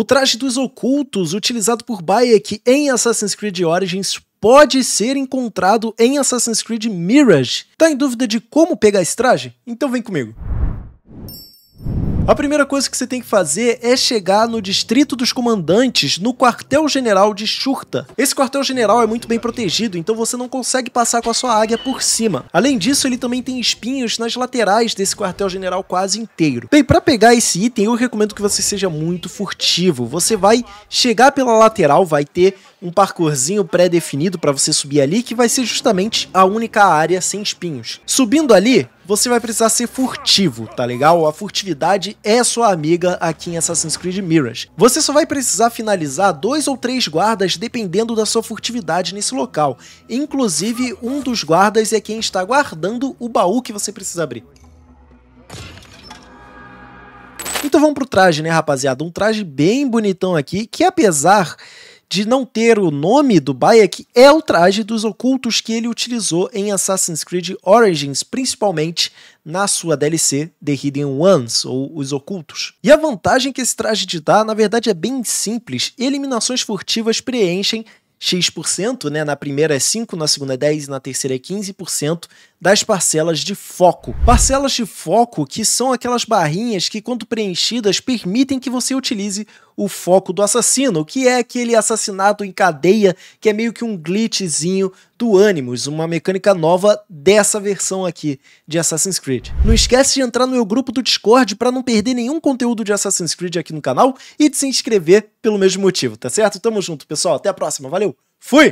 O traje dos ocultos, utilizado por Bayek em Assassin's Creed Origins, pode ser encontrado em Assassin's Creed Mirage. Tá em dúvida de como pegar esse traje? Então vem comigo. A primeira coisa que você tem que fazer é chegar no Distrito dos Comandantes, no quartel-general de Churta. Esse quartel-general é muito bem protegido, então você não consegue passar com a sua águia por cima. Além disso, ele também tem espinhos nas laterais desse quartel-general quase inteiro. Bem, para pegar esse item, eu recomendo que você seja muito furtivo. Você vai chegar pela lateral, vai ter um parkourzinho pré-definido para você subir ali, que vai ser justamente a única área sem espinhos. Subindo ali, você vai precisar ser furtivo, tá legal? A furtividade é sua amiga aqui em Assassin's Creed Mirage. Você só vai precisar finalizar dois ou três guardas dependendo da sua furtividade nesse local. Inclusive, um dos guardas é quem está guardando o baú que você precisa abrir. Então vamos pro traje, né, rapaziada? Um traje bem bonitão aqui, que apesar de não ter o nome do Bayek é o traje dos ocultos que ele utilizou em Assassin's Creed Origins, principalmente na sua DLC The Hidden Ones, ou Os Ocultos. E a vantagem que esse traje te dá, na verdade, é bem simples. Eliminações furtivas preenchem X%, né? Na primeira é 5, na segunda é 10 e na terceira é 15% das parcelas de foco. Parcelas de foco que são aquelas barrinhas que, quando preenchidas, permitem que você utilize o foco do assassino, que é aquele assassinato em cadeia que é meio que um glitchzinho do Animus, uma mecânica nova dessa versão aqui de Assassin's Creed. Não esquece de entrar no meu grupo do Discord para não perder nenhum conteúdo de Assassin's Creed aqui no canal e de se inscrever pelo mesmo motivo, tá certo? Tamo junto, pessoal. Até a próxima. Valeu. Fui!